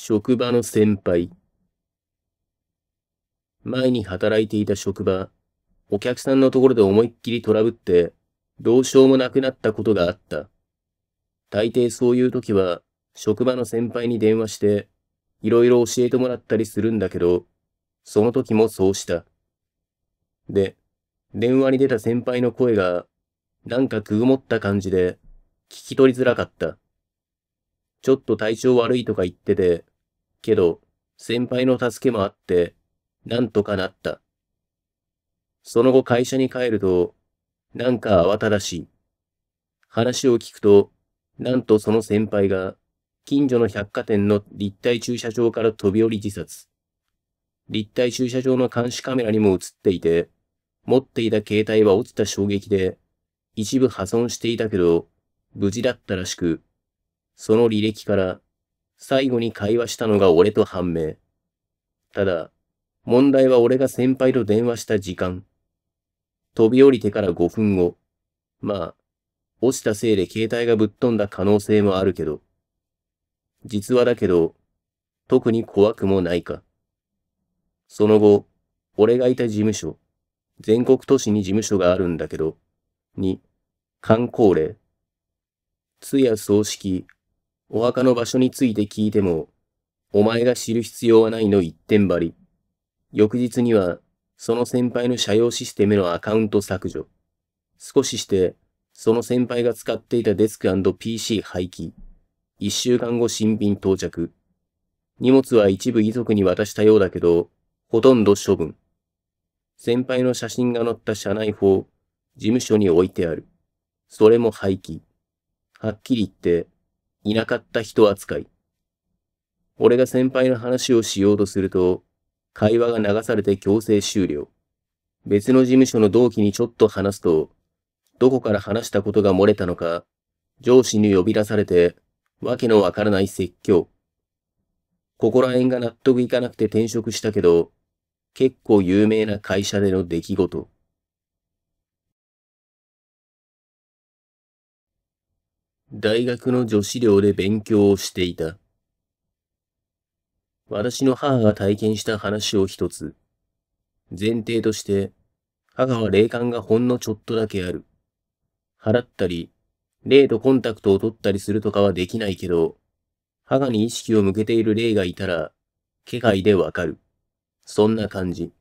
職場の先輩。前に働いていた職場、お客さんのところで思いっきりトラブって、どうしようもなくなったことがあった。大抵そういう時は、職場の先輩に電話して、いろいろ教えてもらったりするんだけど、その時もそうした。で、電話に出た先輩の声が、なんかくぐもった感じで、聞き取りづらかった。ちょっと体調悪いとか言ってて、けど、先輩の助けもあって、なんとかなった。その後会社に帰ると、なんか慌ただしい。話を聞くと、なんとその先輩が、近所の百貨店の立体駐車場から飛び降り自殺。立体駐車場の監視カメラにも映っていて、持っていた携帯は落ちた衝撃で、一部破損していたけど、無事だったらしく、その履歴から最後に会話したのが俺と判明。ただ、問題は俺が先輩と電話した時間。飛び降りてから5分後。まあ、落ちたせいで携帯がぶっ飛んだ可能性もあるけど。実話だけど、特に怖くもないか。その後、俺がいた事務所、全国都市に事務所があるんだけど、に、観光令。通夜葬式、お墓の場所について聞いても、お前が知る必要はないの一点張り。翌日には、その先輩の社用システムのアカウント削除。少しして、その先輩が使っていたデスク &PC 廃棄。一週間後新品到着。荷物は一部遺族に渡したようだけど、ほとんど処分。先輩の写真が載った社内法、事務所に置いてある。それも廃棄。はっきり言って、いなかった人扱い。俺が先輩の話をしようとすると、会話が流されて強制終了。別の事務所の同期にちょっと話すと、どこから話したことが漏れたのか、上司に呼び出されて、わけのわからない説教。ここら辺が納得いかなくて転職したけど、結構有名な会社での出来事。大学の女子寮で勉強をしていた。私の母が体験した話を一つ。前提として、母は霊感がほんのちょっとだけある。払ったり、霊とコンタクトを取ったりするとかはできないけど、母に意識を向けている霊がいたら、気配でわかる。そんな感じ。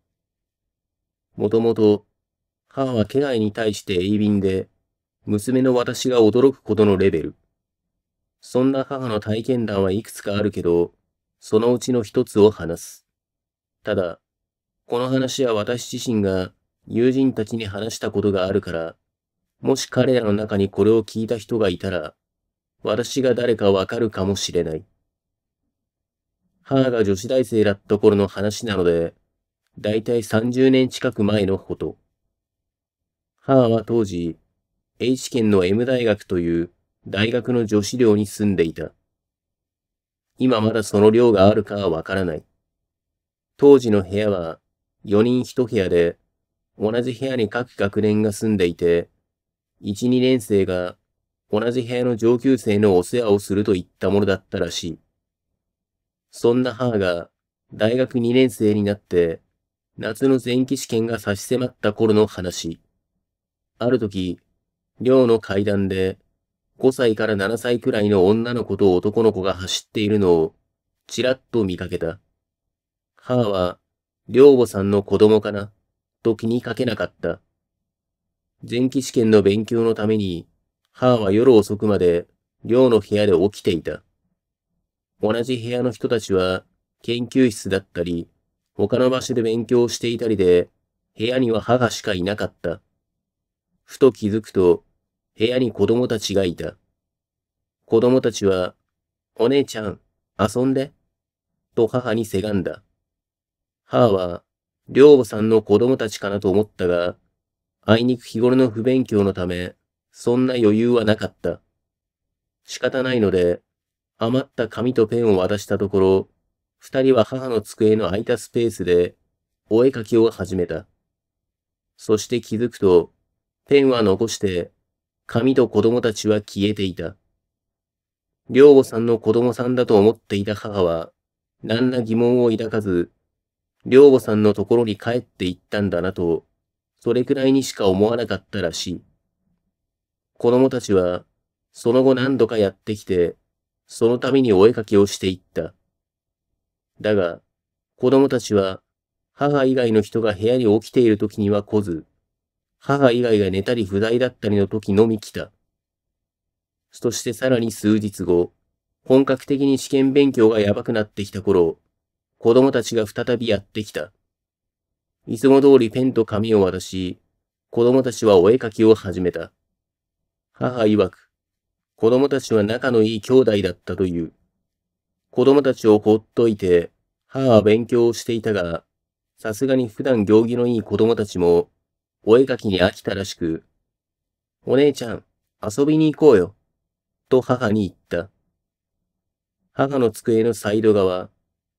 もともと、母は気配に対して鋭敏で、娘の私が驚くことのレベル。そんな母の体験談はいくつかあるけど、そのうちの一つを話す。ただ、この話は私自身が友人たちに話したことがあるから、もし彼らの中にこれを聞いた人がいたら、私が誰かわかるかもしれない。母が女子大生だった頃の話なので、だいたい30年近く前のこと。母は当時、H 県の M 大学という大学の女子寮に住んでいた。今まだその寮があるかはわからない。当時の部屋は4人1部屋で、同じ部屋に各学年が住んでいて、1、2年生が同じ部屋の上級生のお世話をするといったものだったらしい。そんな母が大学2年生になって、夏の前期試験が差し迫った頃の話。ある時、寮の階段で、5歳から7歳くらいの女の子と男の子が走っているのを、ちらっと見かけた。母は、寮母さんの子供かな、と気にかけなかった。前期試験の勉強のために、母は夜遅くまで、寮の部屋で起きていた。同じ部屋の人たちは、研究室だったり、他の場所で勉強していたりで、部屋には母しかいなかった。ふと気づくと、部屋に子供たちがいた。子供たちは、お姉ちゃん、遊んで、と母にせがんだ。母は、両母さんの子供たちかなと思ったが、あいにく日頃の不勉強のため、そんな余裕はなかった。仕方ないので、余った紙とペンを渡したところ、二人は母の机の空いたスペースで、お絵かきを始めた。そして気づくと、ペンは残して、紙と子供たちは消えていた。良ごさんの子供さんだと思っていた母は、何ら疑問を抱かず、良ごさんのところに帰って行ったんだなと、それくらいにしか思わなかったらしい。子供たちは、その後何度かやってきて、そのためにお絵かきをしていった。だが、子供たちは、母以外の人が部屋に起きている時には来ず、母以外が寝たり不在だったりの時のみ来た。そしてさらに数日後、本格的に試験勉強がやばくなってきた頃、子供たちが再びやってきた。いつも通りペンと紙を渡し、子供たちはお絵かきを始めた。母曰く、子供たちは仲のいい兄弟だったという。子供たちをほっといて、母は勉強をしていたが、さすがに普段行儀のいい子供たちもお絵かきに飽きたらしく、お姉ちゃん、遊びに行こうよ、と母に言った。母の机のサイド側、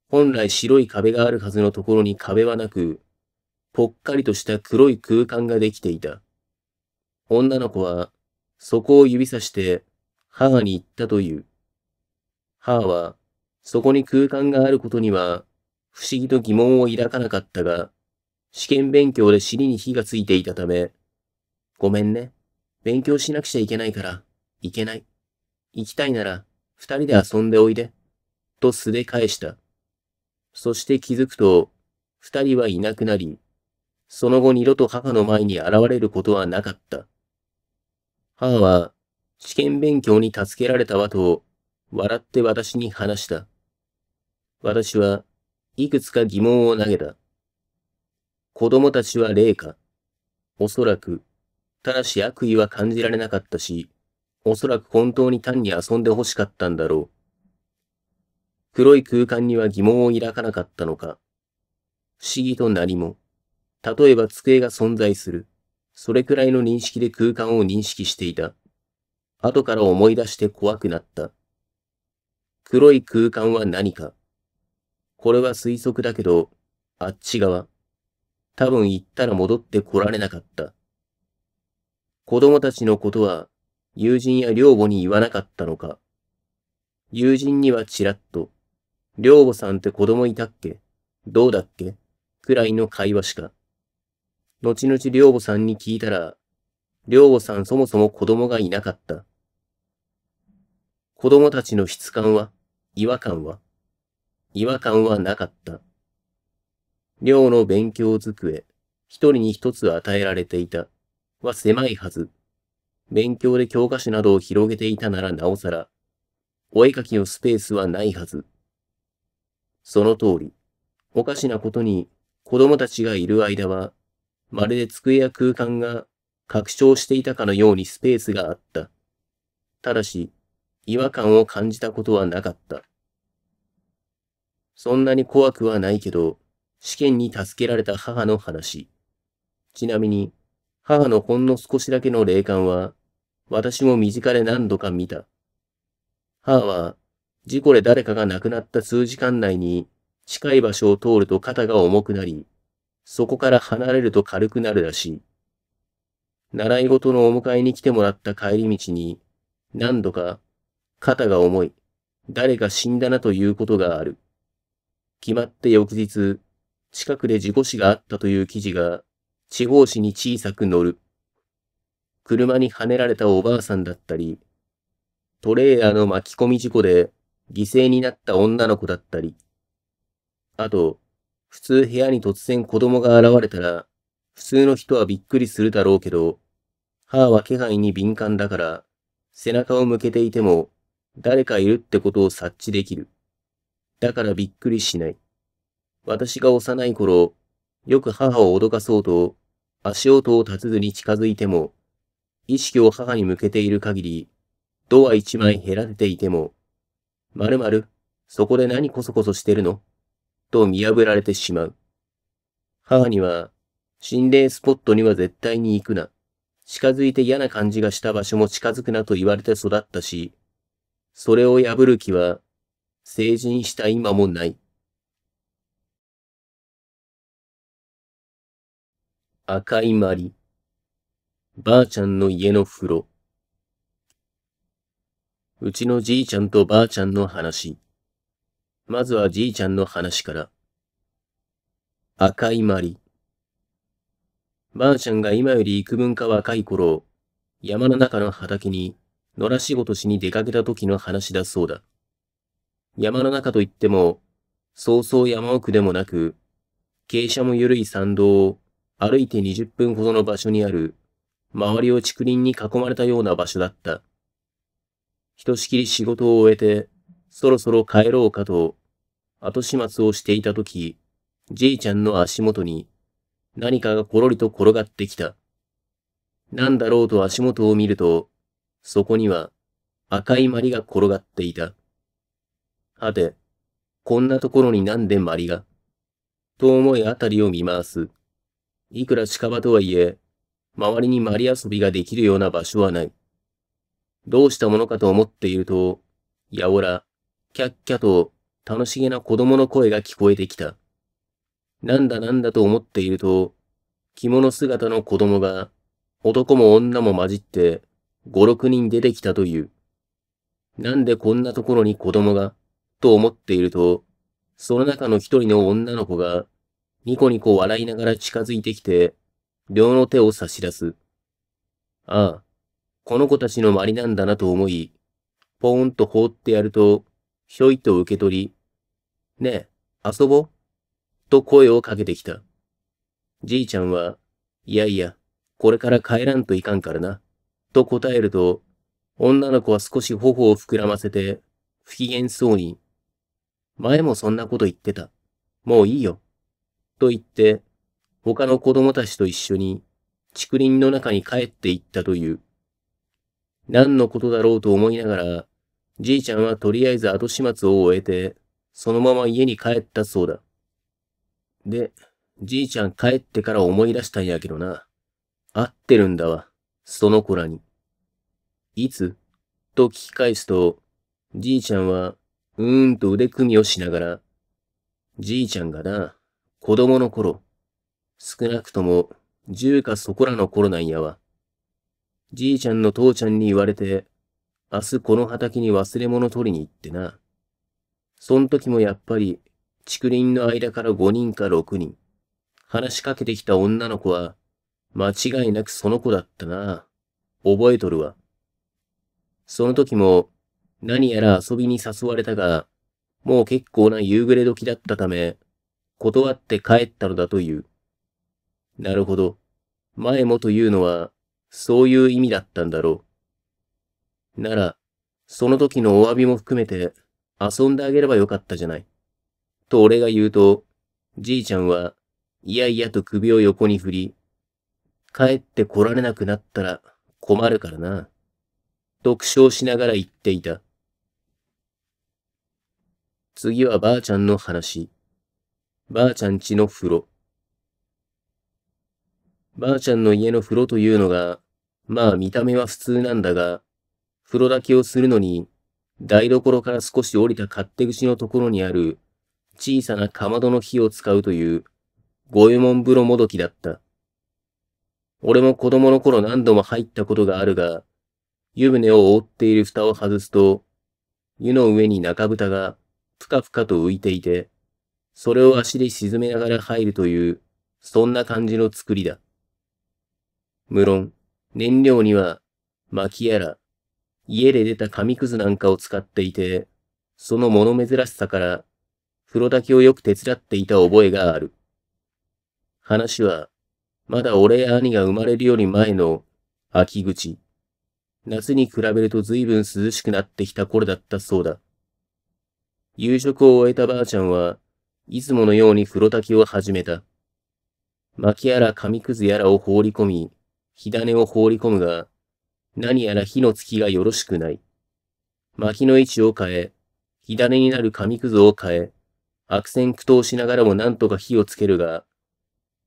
本来白い壁があるはずのところに壁はなく、ぽっかりとした黒い空間ができていた。女の子は、そこを指さして、母に言ったという。母は、そこに空間があることには、不思議と疑問を抱かなかったが、試験勉強で尻に火がついていたため、ごめんね。勉強しなくちゃいけないから、行けない。行きたいなら、二人で遊んでおいで。と素で返した。そして気づくと、二人はいなくなり、その後二度と母の前に現れることはなかった。母は、試験勉強に助けられたわと、笑って私に話した。私は、いくつか疑問を投げた。子供たちは霊下。おそらく、ただし悪意は感じられなかったし、おそらく本当に単に遊んで欲しかったんだろう。黒い空間には疑問を抱かなかったのか。不思議と何も。例えば机が存在する。それくらいの認識で空間を認識していた。後から思い出して怖くなった。黒い空間は何か。これは推測だけど、あっち側。多分行ったら戻って来られなかった。子供たちのことは友人や寮母に言わなかったのか。友人にはちらっと、寮母さんって子供いたっけどうだっけくらいの会話しか。後々寮母さんに聞いたら、寮母さんそもそも子供がいなかった。子供たちの質感は違和感は違和感はなかった。寮の勉強机、一人に一つ与えられていた、は狭いはず。勉強で教科書などを広げていたならなおさら、お絵かきのスペースはないはず。その通り、おかしなことに子供たちがいる間は、まるで机や空間が拡張していたかのようにスペースがあった。ただし、違和感を感じたことはなかった。そんなに怖くはないけど、試験に助けられた母の話。ちなみに、母のほんの少しだけの霊感は、私も身近で何度か見た。母は、事故で誰かが亡くなった数時間内に、近い場所を通ると肩が重くなり、そこから離れると軽くなるらしい。習い事のお迎えに来てもらった帰り道に、何度か、肩が重い、誰か死んだなということがある。決まって翌日、近くで事故死があったという記事が、地方紙に小さく載る。車にはねられたおばあさんだったり、トレーラーの巻き込み事故で犠牲になった女の子だったり、あと、普通部屋に突然子供が現れたら、普通の人はびっくりするだろうけど、母は気配に敏感だから、背中を向けていても、誰かいるってことを察知できる。だからびっくりしない。私が幼い頃、よく母を脅かそうと、足音を立てずに近づいても、意識を母に向けている限り、ドア一枚減られていても、まるまる、そこで何こそこそしてるのと見破られてしまう。母には、心霊スポットには絶対に行くな。近づいて嫌な感じがした場所も近づくなと言われて育ったし、それを破る気は、成人した今もない。赤いまり。ばあちゃんの家の風呂。うちのじいちゃんとばあちゃんの話。まずはじいちゃんの話から。赤いまり。ばあちゃんが今より幾分か若い頃、山の中の畑に野良仕事しに出かけた時の話だそうだ。山の中といっても、そうそう山奥でもなく、傾斜も緩い山道を歩いて20分ほどの場所にある、周りを竹林に囲まれたような場所だった。ひとしきり仕事を終えて、そろそろ帰ろうかと、後始末をしていたとき、じいちゃんの足元に、何かがころりと転がってきた。なんだろうと足元を見ると、そこには赤いまりが転がっていた。はて、こんなところになんでまりがと思いあたりを見回す。いくら近場とはいえ、周りにマリ遊びができるような場所はない。どうしたものかと思っていると、やおら、キャッキャと楽しげな子供の声が聞こえてきた。なんだなんだと思っていると、着物姿の子供が男も女も混じって五六人出てきたという。なんでこんなところに子供がと思っていると、その中の一人の女の子がニコニコ笑いながら近づいてきて、両の手を差し出す。ああ、この子たちのまりなんだなと思い、ポーンと放ってやると、ひょいと受け取り、ねえ、遊ぼうと声をかけてきた。じいちゃんは、いやいや、これから帰らんといかんからな、と答えると、女の子は少し頬を膨らませて、不機嫌そうに、前もそんなこと言ってた。もういいよ。と言って、他の子供たちと一緒に竹林の中に帰って行ったという。何のことだろうと思いながら、じいちゃんはとりあえず後始末を終えて、そのまま家に帰ったそうだ。で、じいちゃん帰ってから思い出したんやけどな。合ってるんだわ、その子らに。いつと聞き返すと、じいちゃんは、うーんと腕組みをしながら、じいちゃんがな、子供の頃、少なくとも1かそこらの頃なんやわ。じいちゃんの父ちゃんに言われて、明日この畑に忘れ物取りに行ってな。そん時もやっぱり、竹林の間から5人か6人、話しかけてきた女の子は、間違いなくその子だったな。覚えとるわ。その時も、何やら遊びに誘われたが、もう結構な夕暮れ時だったため、断って帰ったのだという。なるほど。前もというのは、そういう意味だったんだろう。なら、その時のお詫びも含めて、遊んであげればよかったじゃない。と俺が言うと、じいちゃんは、いやいやと首を横に振り、帰って来られなくなったら困るからな。と苦笑しながら言っていた。次はばあちゃんの話。ばあちゃんちの風呂。ばあちゃんの家の風呂というのが、まあ見た目は普通なんだが、風呂だけをするのに、台所から少し降りた勝手口のところにある小さなかまどの火を使うという、五右衛門風呂もどきだった。俺も子供の頃何度も入ったことがあるが、湯船を覆っている蓋を外すと、湯の上に中蓋がぷかぷかと浮いていて、それを足で沈めながら入るという、そんな感じの作りだ。無論、燃料には、薪やら、家で出た紙くずなんかを使っていて、その物珍しさから、風呂炊きをよく手伝っていた覚えがある。話は、まだ俺や兄が生まれるより前の秋口。夏に比べると随分涼しくなってきた頃だったそうだ。夕食を終えたばあちゃんは、いつものように風呂炊きを始めた。薪やら紙くずやらを放り込み、火種を放り込むが、何やら火のつきがよろしくない。薪の位置を変え、火種になる紙くずを変え、悪戦苦闘しながらも何とか火をつけるが、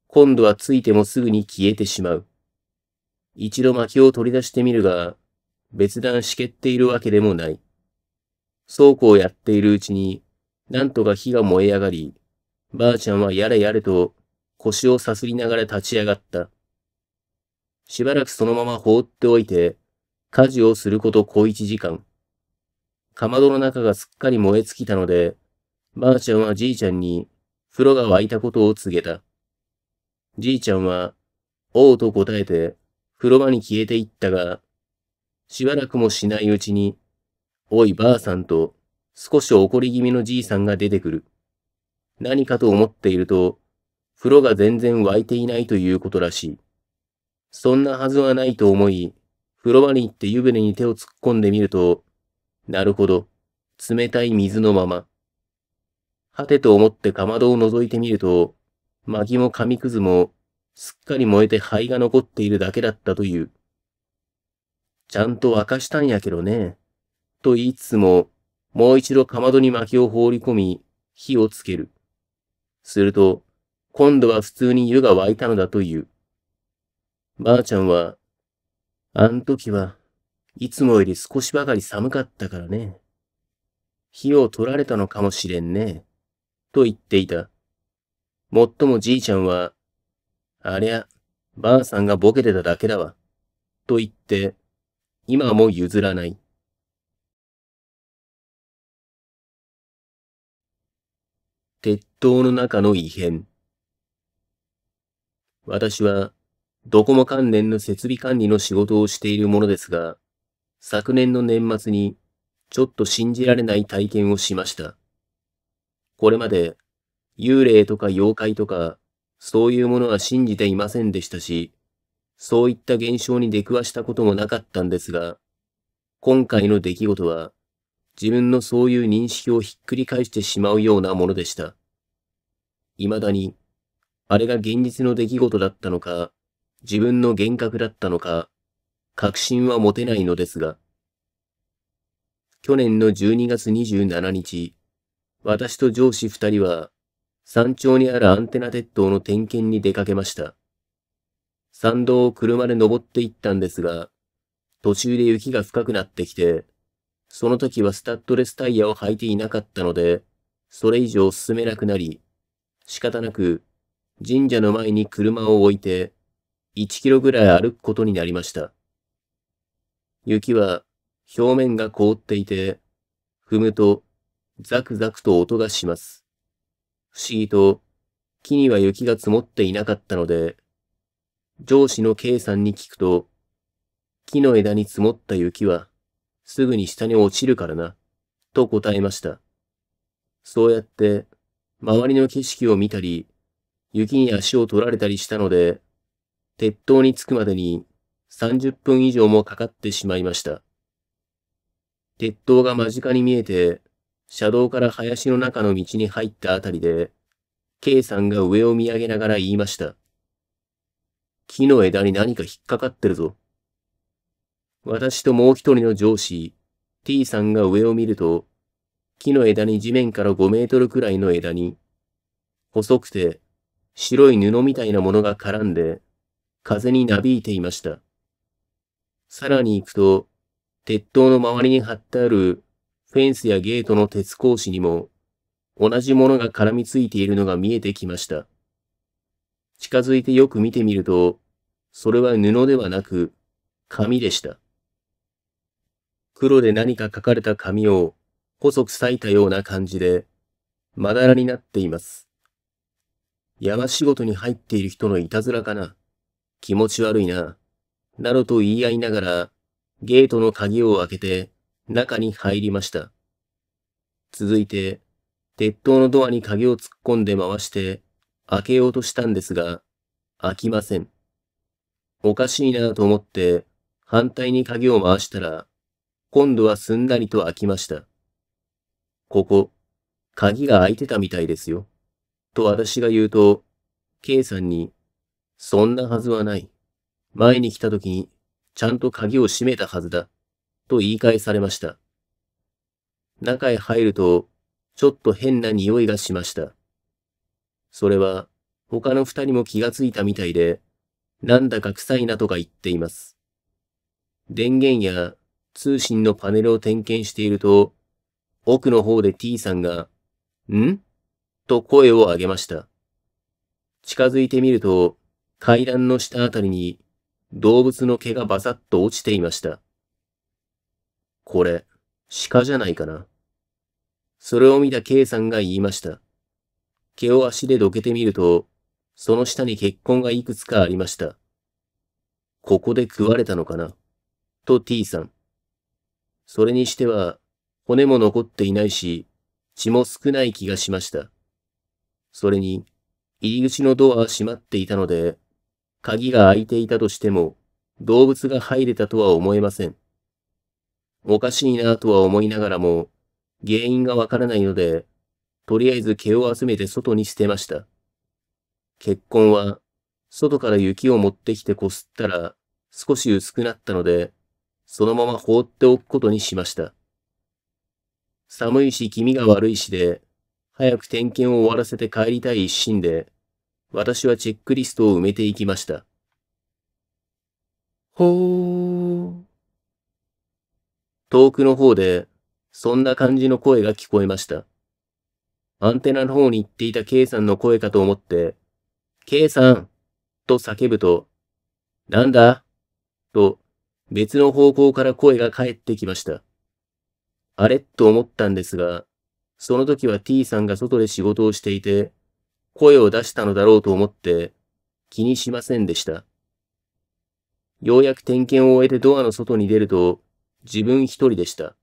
今度はついてもすぐに消えてしまう。一度薪を取り出してみるが、別段しけっているわけでもない。倉庫をやっているうちに、なんとか火が燃え上がり、ばあちゃんはやれやれと腰をさすりながら立ち上がった。しばらくそのまま放っておいて、家事をすること小一時間。かまどの中がすっかり燃え尽きたので、ばあちゃんはじいちゃんに風呂が沸いたことを告げた。じいちゃんは、おうと答えて、風呂場に消えていったが、しばらくもしないうちに、おいばあさんと少し怒り気味のじいさんが出てくる。何かと思っていると、風呂が全然沸いていないということらしい。そんなはずはないと思い、風呂場に行って湯船に手を突っ込んでみると、なるほど、冷たい水のまま。はてと思ってかまどを覗いてみると、薪も紙くずも、すっかり燃えて灰が残っているだけだったという。ちゃんと沸かしたんやけどね、と言いつつも、もう一度かまどに薪を放り込み、火をつける。すると、今度は普通に湯が沸いたのだという。ばあちゃんは、あん時はいつもより少しばかり寒かったからね。火を取られたのかもしれんね。と言っていた。もっともじいちゃんは、ありゃ、ばあさんがボケてただけだわ。と言って、今はもう譲らない。鉄塔の中の異変。私は、ドコモ関連の設備管理の仕事をしているものですが、昨年の年末に、ちょっと信じられない体験をしました。これまで、幽霊とか妖怪とか、そういうものは信じていませんでしたし、そういった現象に出くわしたこともなかったんですが、今回の出来事は、自分のそういう認識をひっくり返してしまうようなものでした。未だに、あれが現実の出来事だったのか、自分の幻覚だったのか、確信は持てないのですが、去年の12月27日、私と上司二人は、山頂にあるアンテナ鉄塔の点検に出かけました。山道を車で登っていったんですが、途中で雪が深くなってきて、その時はスタッドレスタイヤを履いていなかったので、それ以上進めなくなり、仕方なく神社の前に車を置いて、1キロぐらい歩くことになりました。雪は表面が凍っていて、踏むとザクザクと音がします。不思議と木には雪が積もっていなかったので、上司の K さんに聞くと、木の枝に積もった雪はすぐに下に落ちるからな、と答えました。そうやって、周りの景色を見たり、雪に足を取られたりしたので、鉄塔に着くまでに30分以上もかかってしまいました。鉄塔が間近に見えて、車道から林の中の道に入ったあたりで、K さんが上を見上げながら言いました。木の枝に何か引っかかってるぞ。私ともう一人の上司、T さんが上を見ると、木の枝に地面から5メートルくらいの枝に、細くて白い布みたいなものが絡んで、風になびいていました。さらに行くと、鉄塔の周りに張ってあるフェンスやゲートの鉄格子にも、同じものが絡みついているのが見えてきました。近づいてよく見てみると、それは布ではなく、紙でした。黒で何か書かれた紙を細く裂いたような感じで、まだらになっています。山仕事に入っている人のいたずらかな。気持ち悪いな。などと言い合いながら、ゲートの鍵を開けて中に入りました。続いて、鉄塔のドアに鍵を突っ込んで回して開けようとしたんですが、開きません。おかしいなと思って反対に鍵を回したら、今度はすんなりと開きました。ここ、鍵が開いてたみたいですよ。と私が言うと、K さんに、そんなはずはない。前に来た時に、ちゃんと鍵を閉めたはずだ。と言い返されました。中へ入ると、ちょっと変な匂いがしました。それは、他の二人も気がついたみたいで、なんだか臭いなとか言っています。電源や通信のパネルを点検していると、奥の方で T さんが、んと声を上げました。近づいてみると、階段の下あたりに動物の毛がバサッと落ちていました。これ、鹿じゃないかな。それを見た K さんが言いました。毛を足でどけてみると、その下に血痕がいくつかありました。ここで食われたのかなと T さん。それにしては、骨も残っていないし、血も少ない気がしました。それに、入り口のドアは閉まっていたので、鍵が開いていたとしても、動物が入れたとは思えません。おかしいなとは思いながらも、原因がわからないので、とりあえず毛を集めて外に捨てました。結婚は、外から雪を持ってきてこすったら、少し薄くなったので、そのまま放っておくことにしました。寒いし気味が悪いしで、早く点検を終わらせて帰りたい一心で、私はチェックリストを埋めていきました。ほー。遠くの方で、そんな感じの声が聞こえました。アンテナの方に行っていた K さんの声かと思って、K さんと叫ぶと、なんだと別の方向から声が返ってきました。あれと思ったんですが、その時は T さんが外で仕事をしていて、声を出したのだろうと思って気にしませんでした。ようやく点検を終えてドアの外に出ると自分一人でした。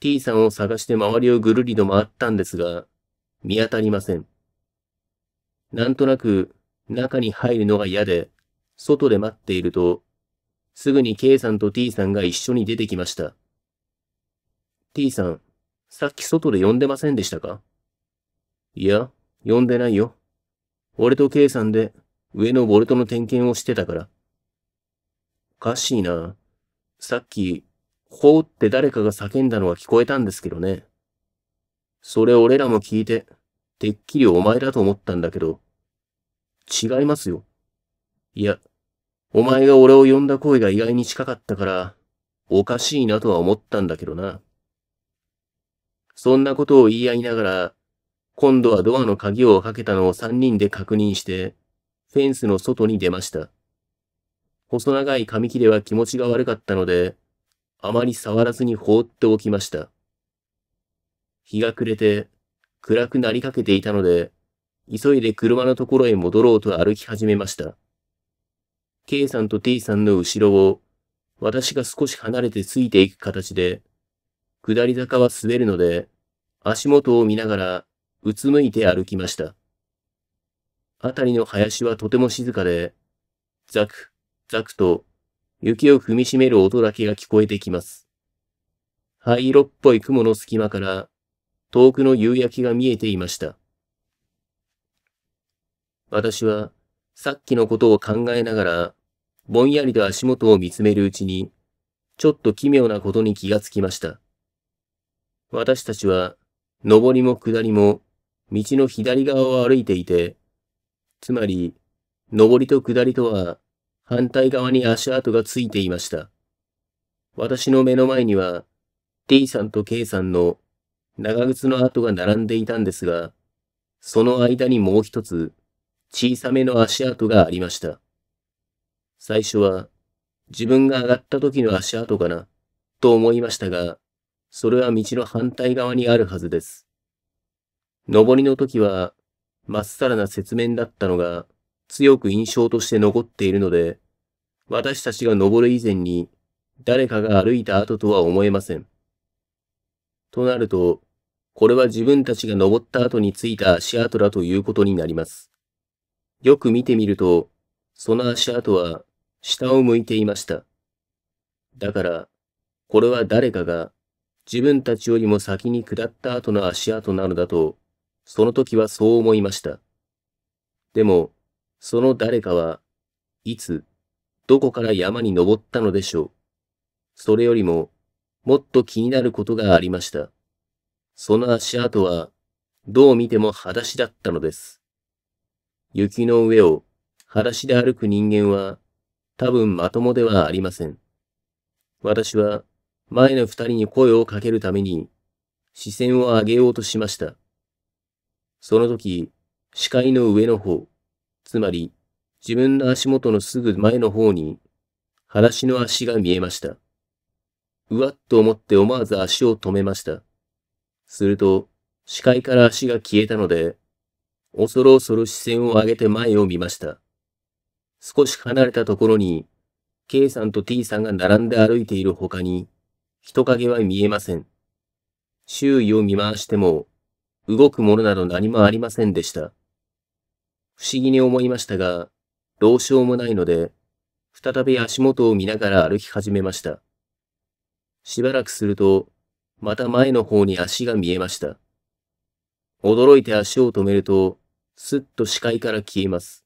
T さんを探して周りをぐるりと回ったんですが、見当たりません。なんとなく中に入るのが嫌で、外で待っているとすぐに K さんと T さんが一緒に出てきました。T さん、さっき外で呼んでませんでしたかいや、呼んでないよ。俺と K さんで上のボルトの点検をしてたから。おかしいな。さっき、ほうって誰かが叫んだのは聞こえたんですけどね。それ俺らも聞いて、てっきりお前だと思ったんだけど。違いますよ。いや、お前が俺を呼んだ声が意外に近かったから、おかしいなとは思ったんだけどな。そんなことを言い合いながら、今度はドアの鍵をかけたのを三人で確認して、フェンスの外に出ました。細長い紙切れは気持ちが悪かったので、あまり触らずに放っておきました。日が暮れて、暗くなりかけていたので、急いで車のところへ戻ろうと歩き始めました。K さんと T さんの後ろを、私が少し離れてついていく形で、下り坂は滑るので、足元を見ながら、うつむいて歩きました。あたりの林はとても静かで、ザク、ザクと、雪を踏みしめる音だけが聞こえてきます。灰色っぽい雲の隙間から、遠くの夕焼けが見えていました。私は、さっきのことを考えながら、ぼんやりと足元を見つめるうちに、ちょっと奇妙なことに気がつきました。私たちは、上りも下りも、道の左側を歩いていて、つまり、上りと下りとは、反対側に足跡がついていました。私の目の前には、T さんと K さんの長靴の跡が並んでいたんですが、その間にもう一つ、小さめの足跡がありました。最初は自分が上がった時の足跡かなと思いましたが、それは道の反対側にあるはずです。登りの時はまっさらな雪面だったのが強く印象として残っているので、私たちが登る以前に誰かが歩いた後とは思えません。となると、これは自分たちが登った後についた足跡だということになります。よく見てみると、その足跡は下を向いていました。だから、これは誰かが自分たちよりも先に下った後の足跡なのだと、その時はそう思いました。でも、その誰かはいつ、どこから山に登ったのでしょう。それよりも、もっと気になることがありました。その足跡は、どう見ても裸足だったのです。雪の上を裸足で歩く人間は、多分まともではありません。私は前の二人に声をかけるために視線を上げようとしました。その時、視界の上の方、つまり自分の足元のすぐ前の方に、裸足の足が見えました。うわっと思って思わず足を止めました。すると、視界から足が消えたので、恐る恐る視線を上げて前を見ました。少し離れたところに、K さんと T さんが並んで歩いている他に、人影は見えません。周囲を見回しても、動くものなど何もありませんでした。不思議に思いましたが、どうしようもないので、再び足元を見ながら歩き始めました。しばらくすると、また前の方に足が見えました。驚いて足を止めると、すっと視界から消えます。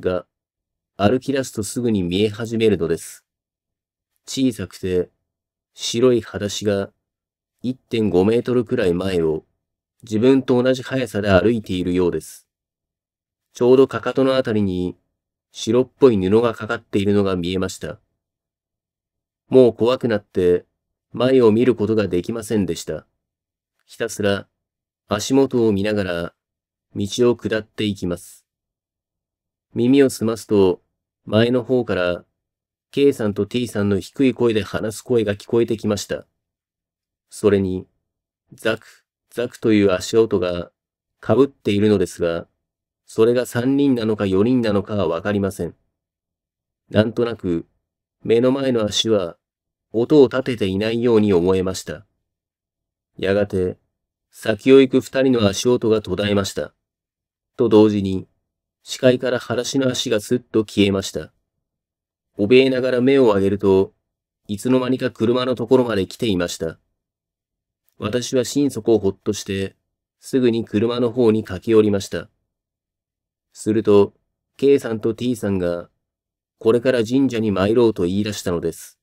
が、歩き出すとすぐに見え始めるのです。小さくて、白い裸足が1.5メートルくらい前を自分と同じ速さで歩いているようです。ちょうどかかとのあたりに白っぽい布がかかっているのが見えました。もう怖くなって前を見ることができませんでした。ひたすら足元を見ながら道を下っていきます。耳を澄ますと前の方から、K さんと T さんの低い声で話す声が聞こえてきました。それに、ザク、ザクという足音が被っているのですが、それが3人なのか4人なのかはわかりません。なんとなく、目の前の足は音を立てていないように思えました。やがて、先を行く二人の足音が途絶えました。と同時に、視界から原氏の足がすっと消えました。怯えながら目を上げると、いつの間にか車のところまで来ていました。私は心底をほっとして、すぐに車の方に駆け寄りました。すると、K さんと T さんが、これから神社に参ろうと言い出したのです。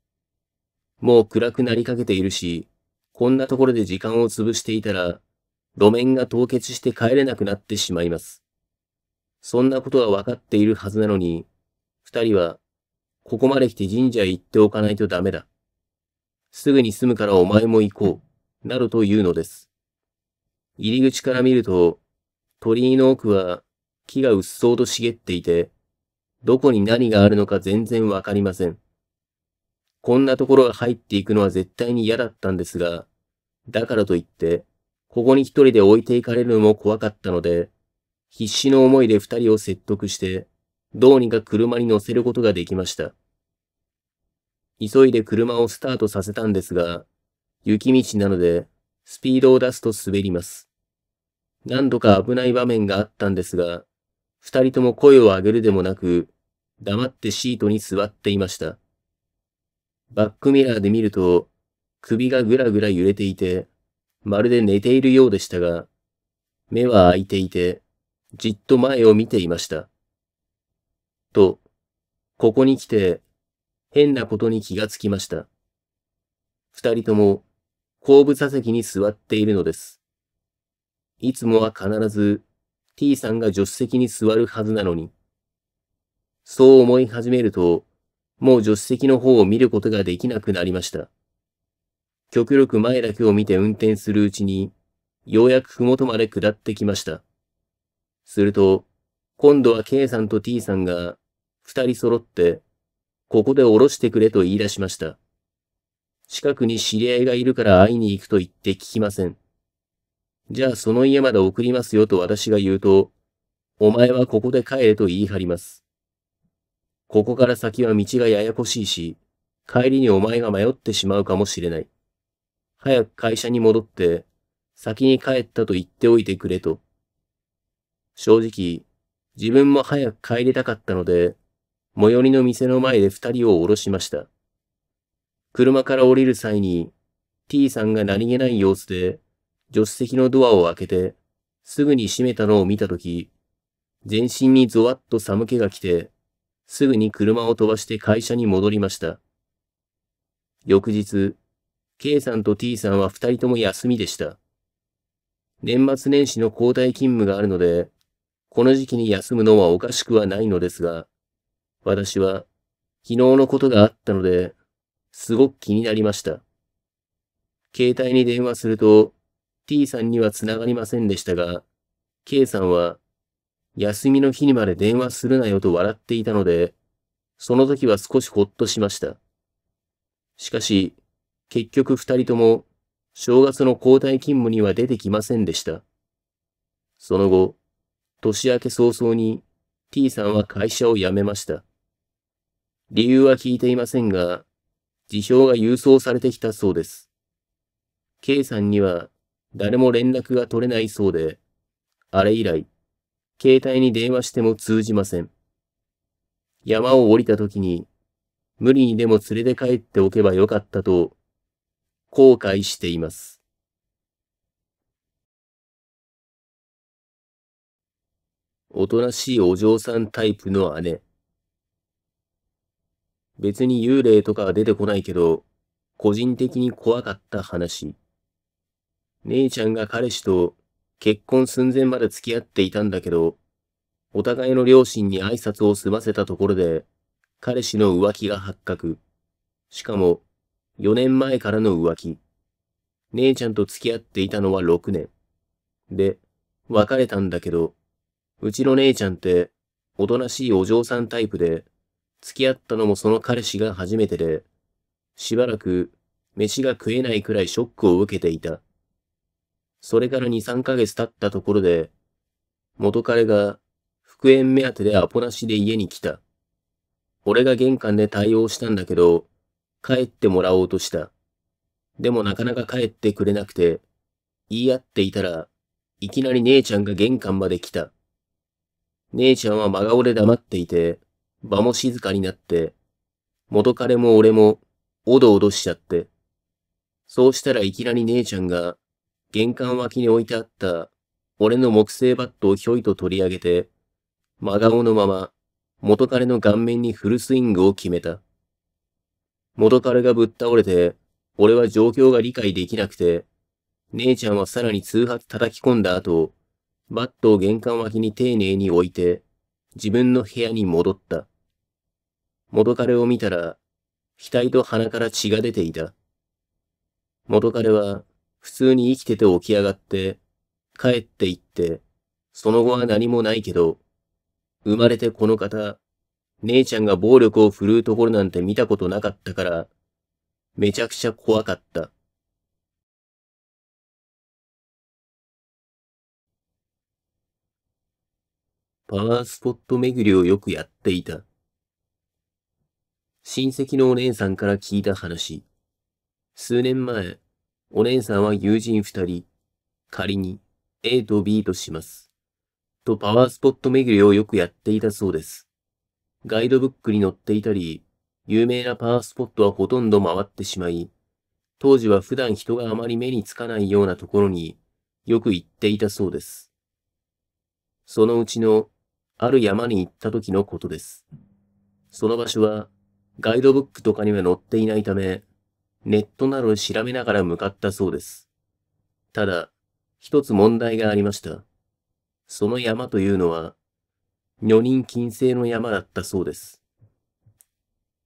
もう暗くなりかけているし、こんなところで時間を潰していたら、路面が凍結して帰れなくなってしまいます。そんなことはわかっているはずなのに、二人は、ここまで来て神社へ行っておかないとダメだ。すぐに済むからお前も行こう、などというのです。入り口から見ると、鳥居の奥は木がうっそうと茂っていて、どこに何があるのか全然わかりません。こんなところが入っていくのは絶対に嫌だったんですが、だからといって、ここに一人で置いていかれるのも怖かったので、必死の思いで二人を説得して、どうにか車に乗せることができました。急いで車をスタートさせたんですが、雪道なので、スピードを出すと滑ります。何度か危ない場面があったんですが、二人とも声を上げるでもなく、黙ってシートに座っていました。バックミラーで見ると、首がぐらぐら揺れていて、まるで寝ているようでしたが、目は開いていて、じっと前を見ていました。と、ここに来て、変なことに気がつきました。二人とも、後部座席に座っているのです。いつもは必ず T さんが助手席に座るはずなのに。そう思い始めると、もう助手席の方を見ることができなくなりました。極力前だけを見て運転するうちに、ようやくふもとまで下ってきました。すると、今度は K さんと T さんが、二人揃って、ここで降ろしてくれと言い出しました。近くに知り合いがいるから会いに行くと言って聞きません。じゃあその家まで送りますよと私が言うと、お前はここで帰れと言い張ります。ここから先は道がややこしいし、帰りにお前が迷ってしまうかもしれない。早く会社に戻って、先に帰ったと言っておいてくれと。正直、自分も早く帰りたかったので、最寄りの店の前で二人を降ろしました。車から降りる際に、T さんが何気ない様子で、助手席のドアを開けて、すぐに閉めたのを見たとき、全身にゾワッと寒気が来て、すぐに車を飛ばして会社に戻りました。翌日、K さんと T さんは二人とも休みでした。年末年始の交代勤務があるので、この時期に休むのはおかしくはないのですが、私は昨日のことがあったので、すごく気になりました。携帯に電話すると T さんには繋がりませんでしたが、K さんは休みの日にまで電話するなよと笑っていたので、その時は少しほっとしました。しかし、結局二人とも正月の交代勤務には出てきませんでした。その後、年明け早々に T さんは会社を辞めました。理由は聞いていませんが、辞表が郵送されてきたそうです。K さんには誰も連絡が取れないそうで、あれ以来、携帯に電話しても通じません。山を降りた時に、無理にでも連れて帰っておけばよかったと、後悔しています。おとなしいお嬢さんタイプの姉。別に幽霊とかは出てこないけど、個人的に怖かった話。姉ちゃんが彼氏と結婚寸前まで付き合っていたんだけど、お互いの両親に挨拶を済ませたところで、彼氏の浮気が発覚。しかも、4年前からの浮気。姉ちゃんと付き合っていたのは6年。で、別れたんだけど、うちの姉ちゃんって、おとなしいお嬢さんタイプで、付き合ったのもその彼氏が初めてで、しばらく飯が食えないくらいショックを受けていた。それから2、3ヶ月経ったところで、元彼が復縁目当てでアポなしで家に来た。俺が玄関で対応したんだけど、帰ってもらおうとした。でもなかなか帰ってくれなくて、言い合っていたらいきなり姉ちゃんが玄関まで来た。姉ちゃんは真顔で黙っていて、場も静かになって、元彼も俺も、おどおどしちゃって。そうしたらいきなり姉ちゃんが、玄関脇に置いてあった、俺の木製バットをひょいと取り上げて、真顔のまま、元彼の顔面にフルスイングを決めた。元彼がぶっ倒れて、俺は状況が理解できなくて、姉ちゃんはさらに通発叩き込んだ後、バットを玄関脇に丁寧に置いて、自分の部屋に戻った。元彼を見たら、額と鼻から血が出ていた。元彼は、普通に生きてて起き上がって、帰って行って、その後は何もないけど、生まれてこの方、姉ちゃんが暴力を振るうところなんて見たことなかったから、めちゃくちゃ怖かった。パワースポット巡りをよくやっていた。親戚のお姉さんから聞いた話。数年前、お姉さんは友人二人、仮に A と B とします。とパワースポット巡りをよくやっていたそうです。ガイドブックに載っていたり、有名なパワースポットはほとんど回ってしまい、当時は普段人があまり目につかないようなところによく行っていたそうです。そのうちのある山に行った時のことです。その場所はガイドブックとかには載っていないため、ネットなどを調べながら向かったそうです。ただ、一つ問題がありました。その山というのは、女人禁制の山だったそうです。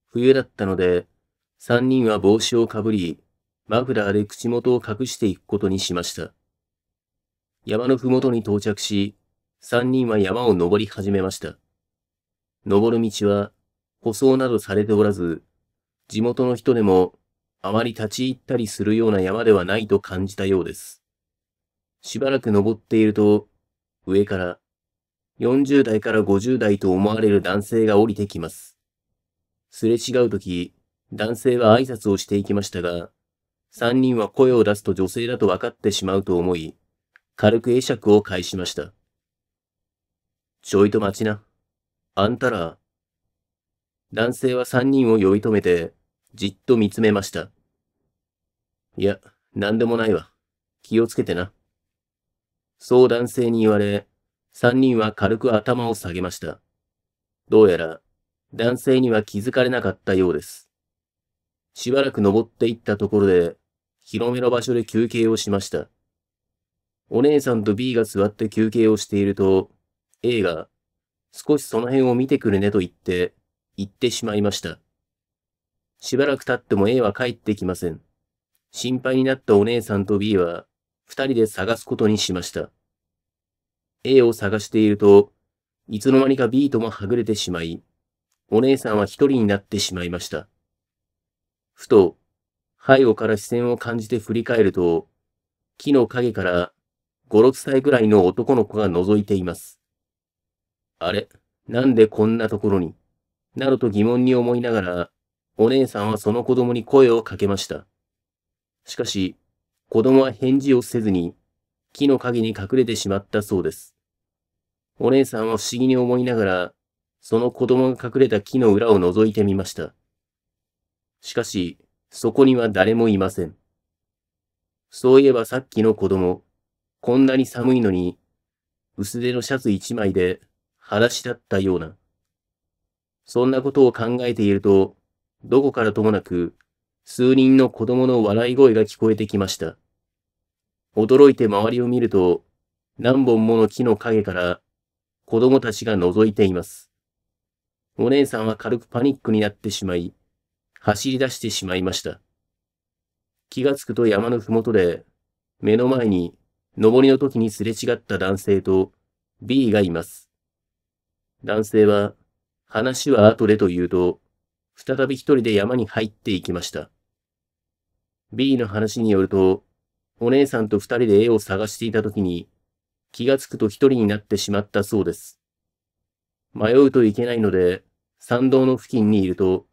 冬だったので、三人は帽子をかぶり、マフラーで口元を隠していくことにしました。山のふもとに到着し、三人は山を登り始めました。登る道は、舗装などされておらず、地元の人でも、あまり立ち入ったりするような山ではないと感じたようです。しばらく登っていると、上から、40代から50代と思われる男性が降りてきます。すれ違うとき、男性は挨拶をしていきましたが、三人は声を出すと女性だと分かってしまうと思い、軽く会釈を返しました。ちょいと待ちな。あんたら。男性は三人を酔い止めて、じっと見つめました。いや、なんでもないわ。気をつけてな。そう男性に言われ、三人は軽く頭を下げました。どうやら、男性には気づかれなかったようです。しばらく登っていったところで、広めの場所で休憩をしました。お姉さんと B が座って休憩をしていると、A が、少しその辺を見てくるねと言って、行ってしまいました。しばらく経っても A は帰ってきません。心配になったお姉さんと B は、二人で探すことにしました。A を探していると、いつの間にか B ともはぐれてしまい、お姉さんは一人になってしまいました。ふと、背後から視線を感じて振り返ると、木の陰から5、6歳ぐらいの男の子が覗いています。あれなんでこんなところになどと疑問に思いながら、お姉さんはその子供に声をかけました。しかし、子供は返事をせずに、木の陰に隠れてしまったそうです。お姉さんは不思議に思いながら、その子供が隠れた木の裏を覗いてみました。しかし、そこには誰もいません。そういえばさっきの子供、こんなに寒いのに、薄手のシャツ一枚で嵐だったような。そんなことを考えていると、どこからともなく、数人の子供の笑い声が聞こえてきました。驚いて周りを見ると、何本もの木の陰から子供たちが覗いています。お姉さんは軽くパニックになってしまい、走り出してしまいました。気がつくと山のふもとで、目の前に、登りの時にすれ違った男性と B がいます。男性は、話は後でと言うと、再び一人で山に入っていきました。B の話によると、お姉さんと二人で絵を探していた時に、気がつくと一人になってしまったそうです。迷うといけないので、山道の付近にいると、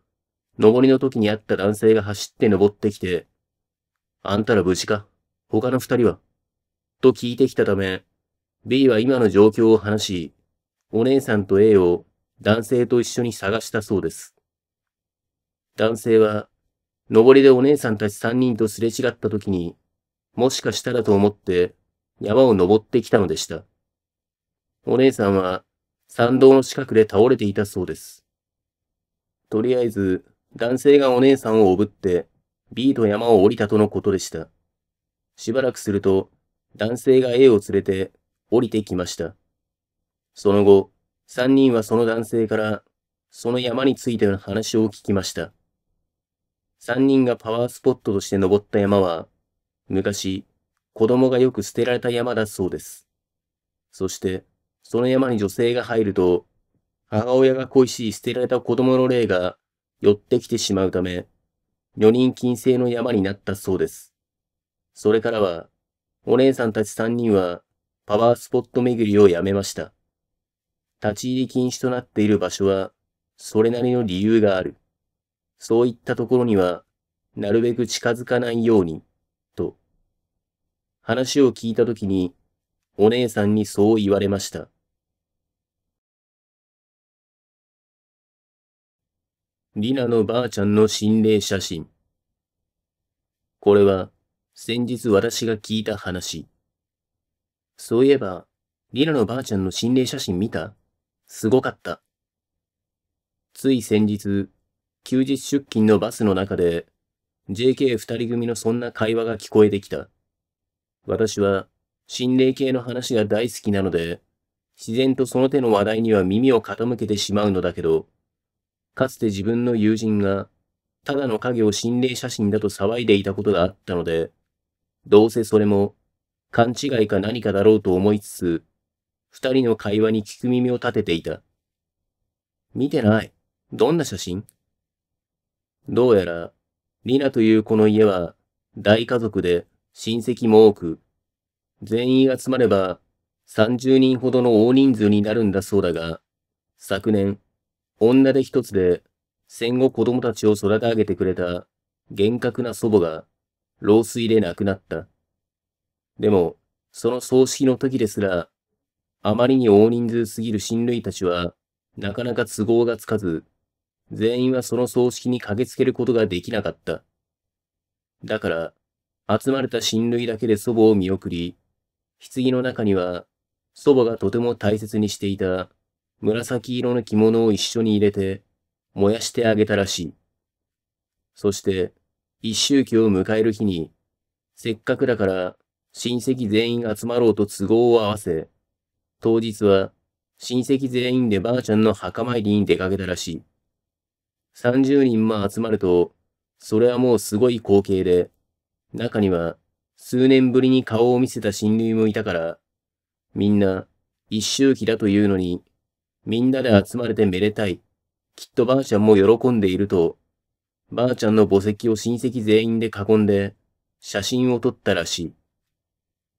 登りの時に会った男性が走って登ってきて、あんたら無事か他の二人はと聞いてきたため、B は今の状況を話し、お姉さんと A を男性と一緒に探したそうです。男性は、上りでお姉さんたち3人とすれ違った時に、もしかしたらと思って山を登ってきたのでした。お姉さんは山道の近くで倒れていたそうです。とりあえず、男性がお姉さんをおぶって、B と山を降りたとのことでした。しばらくすると、男性が A を連れて降りてきました。その後、三人はその男性から、その山についての話を聞きました。三人がパワースポットとして登った山は、昔、子供がよく捨てられた山だそうです。そして、その山に女性が入ると、母親が恋しい捨てられた子供の霊が寄ってきてしまうため、女人禁制の山になったそうです。それからは、お姉さんたち三人はパワースポット巡りをやめました。立ち入り禁止となっている場所は、それなりの理由がある。そういったところには、なるべく近づかないように、と。話を聞いたときに、お姉さんにそう言われました。リナのばあちゃんの心霊写真。これは、先日私が聞いた話。そういえば、リナのばあちゃんの心霊写真見たすごかった。つい先日、休日出勤のバスの中で、JK 二人組のそんな会話が聞こえてきた。私は、心霊系の話が大好きなので、自然とその手の話題には耳を傾けてしまうのだけど、かつて自分の友人が、ただの影を心霊写真だと騒いでいたことがあったので、どうせそれも、勘違いか何かだろうと思いつつ、二人の会話に聞く耳を立てていた。見てない。どんな写真どうやら、リナというこの家は、大家族で親戚も多く、全員集まれば、30人ほどの大人数になるんだそうだが、昨年、女手一つで戦後子供たちを育て上げてくれた厳格な祖母が老衰で亡くなった。でも、その葬式の時ですらあまりに大人数すぎる親類たちは、なかなか都合がつかず、全員はその葬式に駆けつけることができなかった。だから、集まれた親類だけで祖母を見送り、棺の中には、祖母がとても大切にしていた紫色の着物を一緒に入れて、燃やしてあげたらしい。そして、一周期を迎える日に、せっかくだから親戚全員集まろうと都合を合わせ、当日は親戚全員でばあちゃんの墓参りに出かけたらしい。30人も集まると、それはもうすごい光景で、中には数年ぶりに顔を見せた親類もいたから、みんな一周期だというのに、みんなで集まれてめでたい。きっとばあちゃんも喜んでいると、ばあちゃんの墓石を親戚全員で囲んで、写真を撮ったらしい。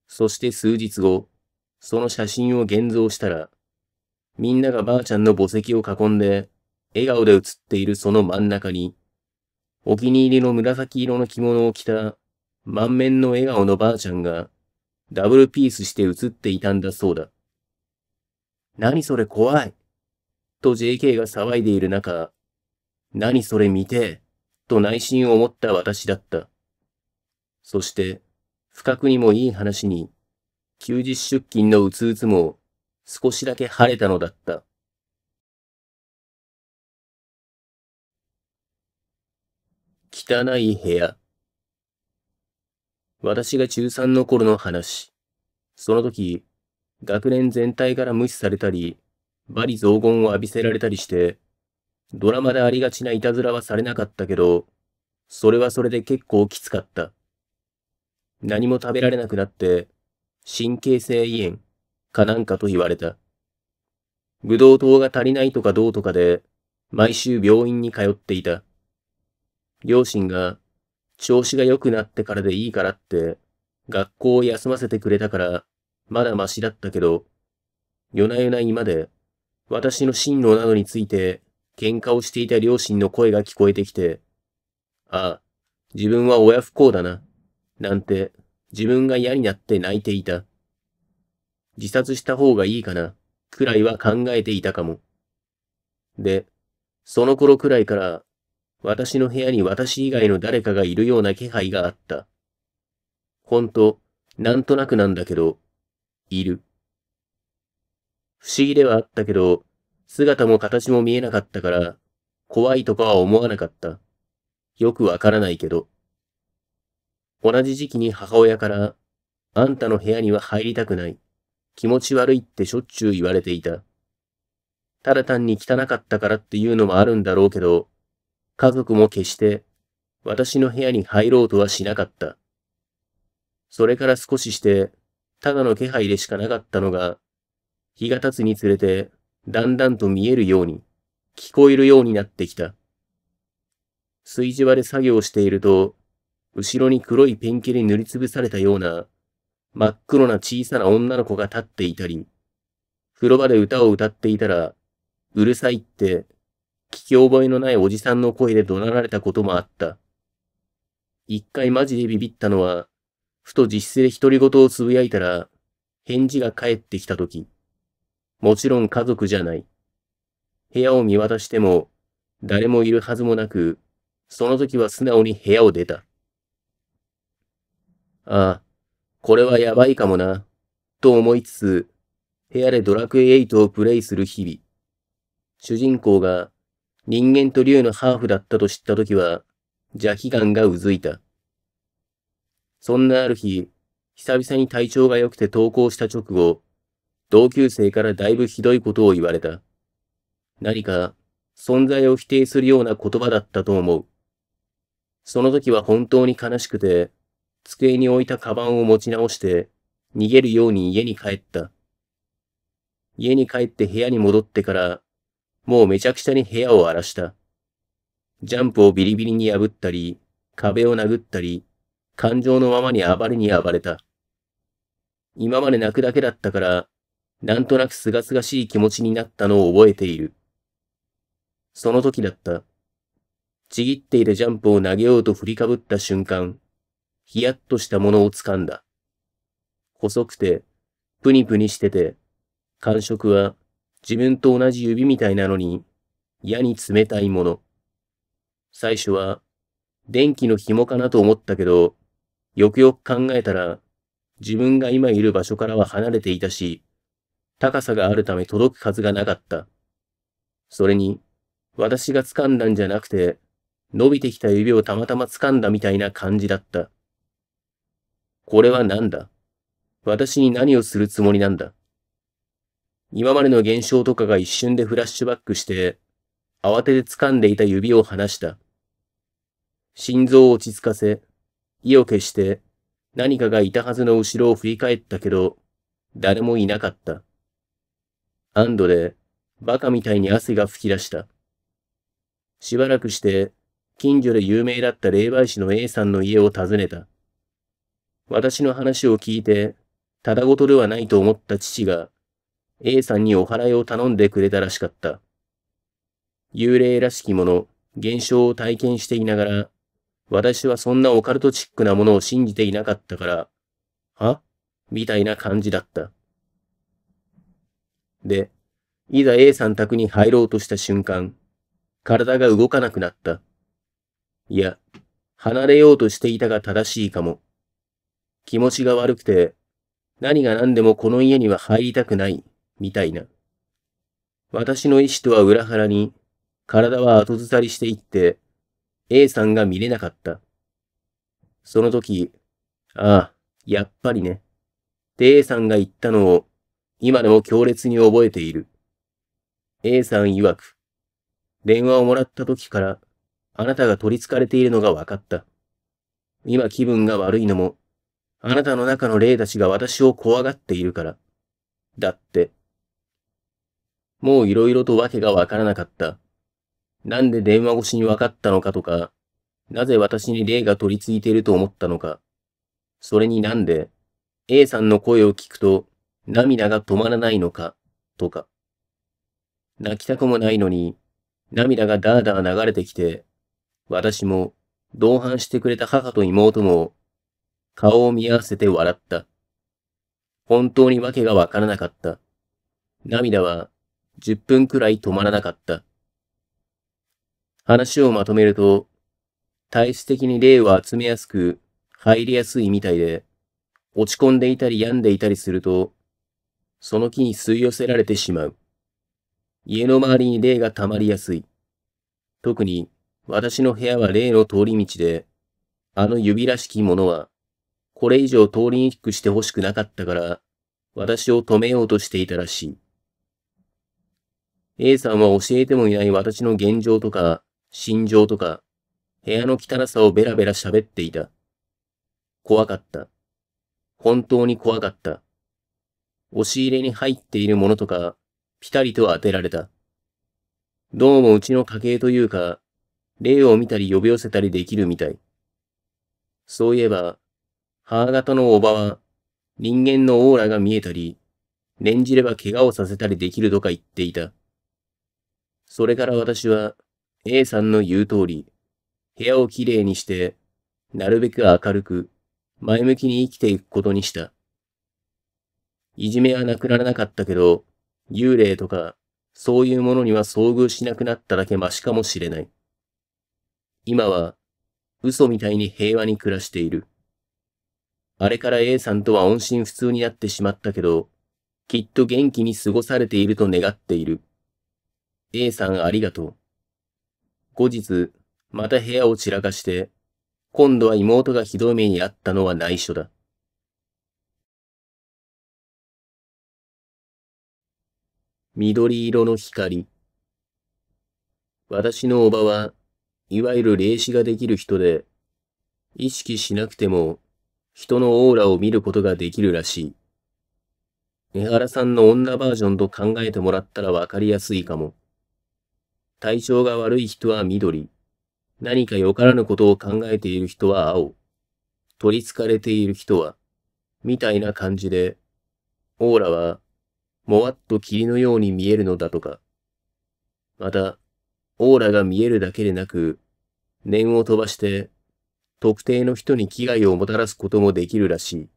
そして数日後、その写真を現像したら、みんながばあちゃんの墓石を囲んで、笑顔で写っているその真ん中に、お気に入りの紫色の着物を着た満面の笑顔のばあちゃんが、ダブルピースして写っていたんだそうだ。何それ怖いと JK が騒いでいる中、何それ見てと内心を思った私だった。そして、不覚にもいい話に、休日出勤のうつうつも少しだけ晴れたのだった。汚い部屋。私が中3の頃の話。その時、学年全体から無視されたり、罵詈雑言を浴びせられたりして、ドラマでありがちないたずらはされなかったけど、それはそれで結構きつかった。何も食べられなくなって、神経性胃炎かなんかと言われた。ブドウ糖が足りないとかどうとかで、毎週病院に通っていた。両親が、調子が良くなってからでいいからって、学校を休ませてくれたから、まだましだったけど、夜な夜な今で、私の進路などについて、喧嘩をしていた両親の声が聞こえてきて、ああ、自分は親不幸だな、なんて自分が嫌になって泣いていた。自殺した方がいいかな、くらいは考えていたかも。で、その頃くらいから、私の部屋に私以外の誰かがいるような気配があった。ほんと、なんとなくなんだけど、いる。不思議ではあったけど、姿も形も見えなかったから、怖いとかは思わなかった。よくわからないけど。同じ時期に母親から、あんたの部屋には入りたくない。気持ち悪いってしょっちゅう言われていた。ただ単に汚かったからっていうのもあるんだろうけど、家族も決して私の部屋に入ろうとはしなかった。それから少しして、ただの気配でしかなかったのが、日が経つにつれて、だんだんと見えるように、聞こえるようになってきた。炊事場で作業していると、後ろに黒いペンキで塗りつぶされたような、真っ黒な小さな女の子が立っていたり、風呂場で歌を歌っていたら、うるさいって、聞き覚えのないおじさんの声で怒鳴られたこともあった。一回マジでビビったのは、ふと実質で独り言をつぶやいたら、返事が返ってきたとき。もちろん家族じゃない。部屋を見渡しても、誰もいるはずもなく、その時は素直に部屋を出た。ああ、これはやばいかもな、と思いつつ、部屋でドラクエ8をプレイする日々。主人公が人間と竜のハーフだったと知った時は邪気眼がうずいた。そんなある日、久々に体調が良くて登校した直後、同級生からだいぶひどいことを言われた。何か存在を否定するような言葉だったと思う。その時は本当に悲しくて、机に置いたカバンを持ち直して、逃げるように家に帰った。家に帰って部屋に戻ってから、もうめちゃくちゃに部屋を荒らした。ジャンプをビリビリに破ったり、壁を殴ったり、感情のままに暴れに暴れた。今まで泣くだけだったから、なんとなく清々しい気持ちになったのを覚えている。その時だった。ちぎっていたジャンプを投げようと振りかぶった瞬間、ヒヤッとしたものを掴んだ。細くて、ぷにぷにしてて、感触は自分と同じ指みたいなのに、矢に冷たいもの。最初は、電気の紐かなと思ったけど、よくよく考えたら、自分が今いる場所からは離れていたし、高さがあるため届くはずがなかった。それに、私が掴んだんじゃなくて、伸びてきた指をたまたま掴んだみたいな感じだった。これは何だ私に何をするつもりなんだ今までの現象とかが一瞬でフラッシュバックして、慌てて掴んでいた指を離した。心臓を落ち着かせ、意を決して何かがいたはずの後ろを振り返ったけど、誰もいなかった。安堵で、バカみたいに汗が吹き出した。しばらくして、近所で有名だった霊媒師の A さんの家を訪ねた。私の話を聞いて、ただごとではないと思った父が、A さんにお祓いを頼んでくれたらしかった。幽霊らしきもの、現象を体験していながら、私はそんなオカルトチックなものを信じていなかったから、はみたいな感じだった。で、いざ A さん宅に入ろうとした瞬間、体が動かなくなった。いや、離れようとしていたが正しいかも。気持ちが悪くて、何が何でもこの家には入りたくない、みたいな。私の意志とは裏腹に、体は後ずさりしていって、A さんが見れなかった。その時、ああ、やっぱりね。で A さんが言ったのを、今でも強烈に覚えている。A さん曰く、電話をもらった時から、あなたが取り憑かれているのが分かった。今気分が悪いのも、あなたの中の霊たちが私を怖がっているから。だって。もう色々と訳がわからなかった。なんで電話越しに分かったのかとか、なぜ私に霊が取り付いていると思ったのか。それになんで、A さんの声を聞くと涙が止まらないのか、とか。泣きたくもないのに、涙がダーダー流れてきて、私も、同伴してくれた母と妹も、顔を見合わせて笑った。本当に訳がわからなかった。涙は10分くらい止まらなかった。話をまとめると、体質的に霊を集めやすく、入りやすいみたいで、落ち込んでいたり病んでいたりすると、その木に吸い寄せられてしまう。家の周りに霊が溜まりやすい。特に、私の部屋は霊の通り道で、あの指らしきものは、これ以上通りにくくして欲しくなかったから、私を止めようとしていたらしい。A さんは教えてもいない私の現状とか、心情とか、部屋の汚さをベラベラ喋っていた。怖かった。本当に怖かった。押し入れに入っているものとか、ピタリと当てられた。どうもうちの家系というか、霊を見たり呼び寄せたりできるみたい。そういえば、母方のおばは、人間のオーラが見えたり、念じれば怪我をさせたりできるとか言っていた。それから私は、A さんの言う通り、部屋をきれいにして、なるべく明るく、前向きに生きていくことにした。いじめはなくならなかったけど、幽霊とか、そういうものには遭遇しなくなっただけマシかもしれない。今は、嘘みたいに平和に暮らしている。あれから A さんとは音信不通になってしまったけど、きっと元気に過ごされていると願っている。A さんありがとう。後日、また部屋を散らかして、今度は妹がひどい目に遭ったのは内緒だ。緑色の光。私のおばは、いわゆる霊視ができる人で、意識しなくても人のオーラを見ることができるらしい。江原さんの女バージョンと考えてもらったらわかりやすいかも。体調が悪い人は緑。何かよからぬことを考えている人は青。取り憑かれている人は、みたいな感じで、オーラは、もわっと霧のように見えるのだとか。また、オーラが見えるだけでなく、念を飛ばして、特定の人に危害をもたらすこともできるらしい。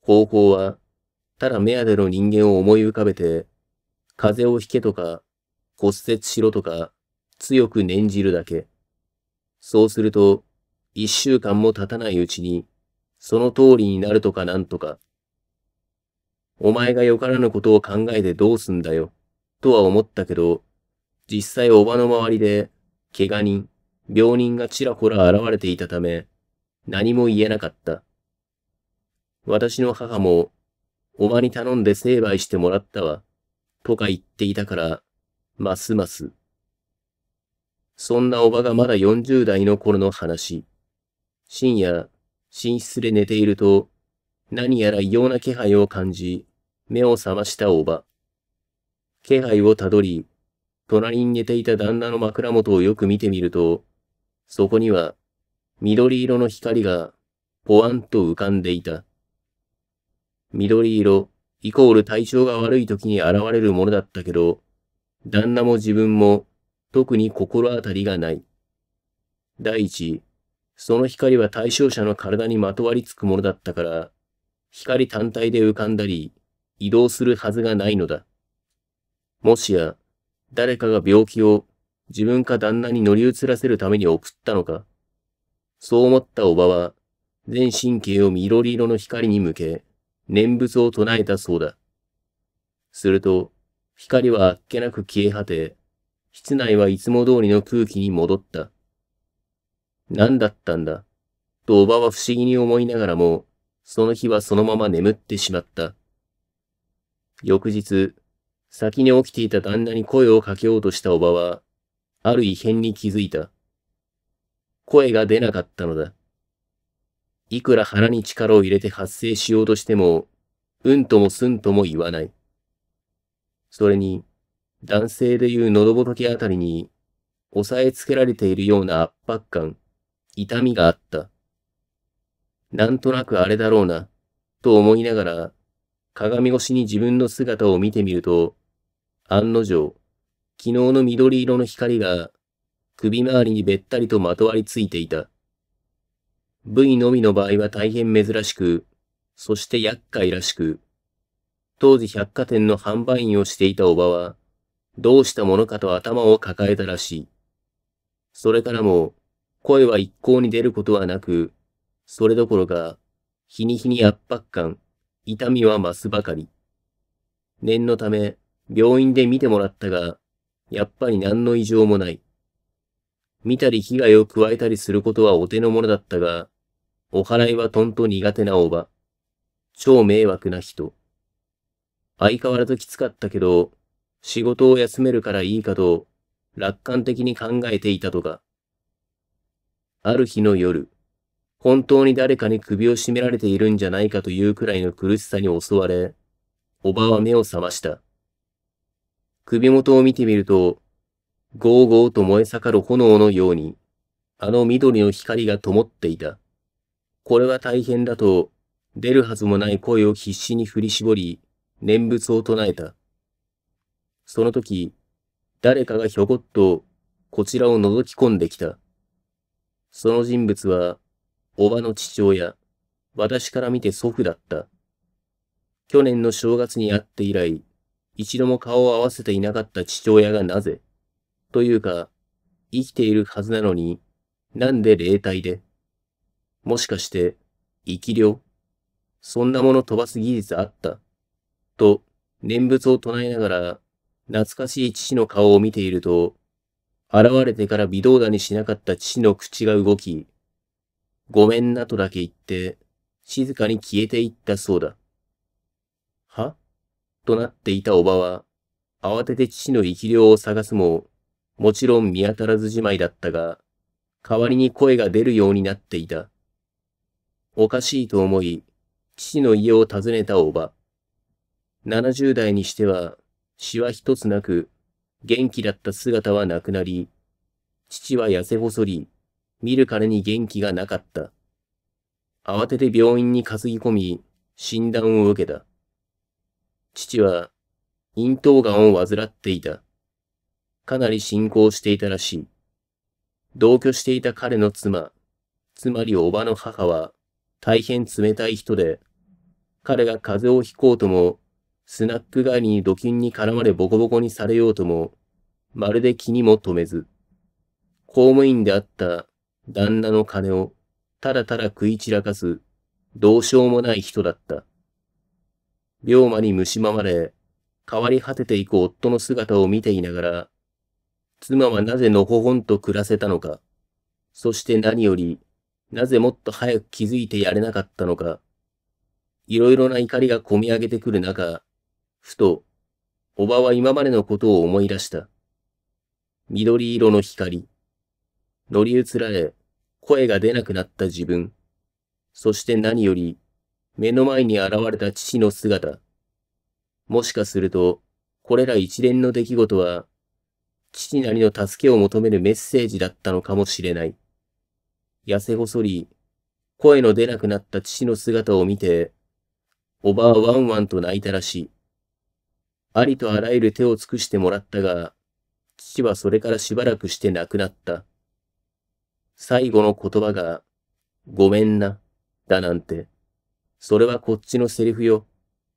方法は、ただ目当ての人間を思い浮かべて、風邪をひけとか、骨折しろとか、強く念じるだけ。そうすると、一週間も経たないうちに、その通りになるとかなんとか。お前がよからぬことを考えてどうすんだよ、とは思ったけど、実際おばの周りで、怪我人、病人がちらほら現れていたため、何も言えなかった。私の母も、おばに頼んで成敗してもらったわ、とか言っていたから、ますます。そんなおばがまだ40代の頃の話。深夜、寝室で寝ていると、何やら異様な気配を感じ、目を覚ましたおば。気配をたどり、隣に寝ていた旦那の枕元をよく見てみると、そこには緑色の光がぽわんと浮かんでいた。緑色イコール体調が悪い時に現れるものだったけど、旦那も自分も特に心当たりがない。第一、その光は対象者の体にまとわりつくものだったから、光単体で浮かんだり、移動するはずがないのだ。もしや、誰かが病気を自分か旦那に乗り移らせるために送ったのか。そう思ったおばは、全神経を緑色の光に向け、念仏を唱えたそうだ。すると、光はあっけなく消え果て、室内はいつも通りの空気に戻った。何だったんだ、とおばは不思議に思いながらも、その日はそのまま眠ってしまった。翌日、先に起きていた旦那に声をかけようとしたおばは、ある異変に気づいた。声が出なかったのだ。いくら腹に力を入れて発声しようとしても、うんともすんとも言わない。それに、男性でいう喉仏あたりに、押さえつけられているような圧迫感、痛みがあった。なんとなくあれだろうな、と思いながら、鏡越しに自分の姿を見てみると、案の定、昨日の緑色の光が首周りにべったりとまとわりついていた。部位のみの場合は大変珍しく、そして厄介らしく、当時百貨店の販売員をしていたおばは、どうしたものかと頭を抱えたらしい。それからも、声は一向に出ることはなく、それどころか、日に日に圧迫感、痛みは増すばかり。念のため、病院で診てもらったが、やっぱり何の異常もない。見たり被害を加えたりすることはお手の物だったが、お祓いはとんと苦手なおば。超迷惑な人。相変わらずきつかったけど、仕事を休めるからいいかと、楽観的に考えていたとか。ある日の夜、本当に誰かに首を絞められているんじゃないかというくらいの苦しさに襲われ、おばは目を覚ました。首元を見てみると、ゴーゴーと燃え盛る炎のように、あの緑の光が灯っていた。これは大変だと、出るはずもない声を必死に振り絞り、念仏を唱えた。その時、誰かがひょこっと、こちらを覗き込んできた。その人物は、おばの父親、私から見て祖父だった。去年の正月に会って以来、一度も顔を合わせていなかった父親がなぜというか、生きているはずなのに、なんで霊体でもしかして、生き量そんなもの飛ばす技術あったと、念仏を唱えながら、懐かしい父の顔を見ていると、現れてから微動だにしなかった父の口が動き、ごめんなとだけ言って、静かに消えていったそうだ。となっていたおばは、慌てて父の生き量を探すも、もちろん見当たらずじまいだったが、代わりに声が出るようになっていた。おかしいと思い、父の家を訪ねたおば。70代にしては、死は一つなく、元気だった姿はなくなり、父は痩せ細り、見るからに元気がなかった。慌てて病院に担ぎ込み、診断を受けた。父は、咽頭がんを患っていた。かなり進行していたらしい。同居していた彼の妻、つまりおばの母は、大変冷たい人で、彼が風邪をひこうとも、スナック帰りに土菌に絡まれボコボコにされようとも、まるで気にも留めず、公務員であった旦那の金をただただ食い散らかす、どうしようもない人だった。病魔に蝕まれ、変わり果てていく夫の姿を見ていながら、妻はなぜのほほんと暮らせたのか、そして何より、なぜもっと早く気づいてやれなかったのか、いろいろな怒りがこみ上げてくる中、ふと、おばは今までのことを思い出した。緑色の光。乗り移られ、声が出なくなった自分。そして何より、目の前に現れた父の姿。もしかすると、これら一連の出来事は、父なりの助けを求めるメッセージだったのかもしれない。痩せ細り、声の出なくなった父の姿を見て、おばはワンワンと泣いたらしい。ありとあらゆる手を尽くしてもらったが、父はそれからしばらくして亡くなった。最後の言葉が、ごめんな、だなんて。それはこっちのセリフよ。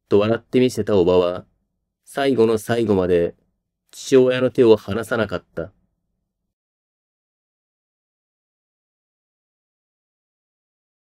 と笑ってみせたおばは、最後の最後まで父親の手を離さなかった。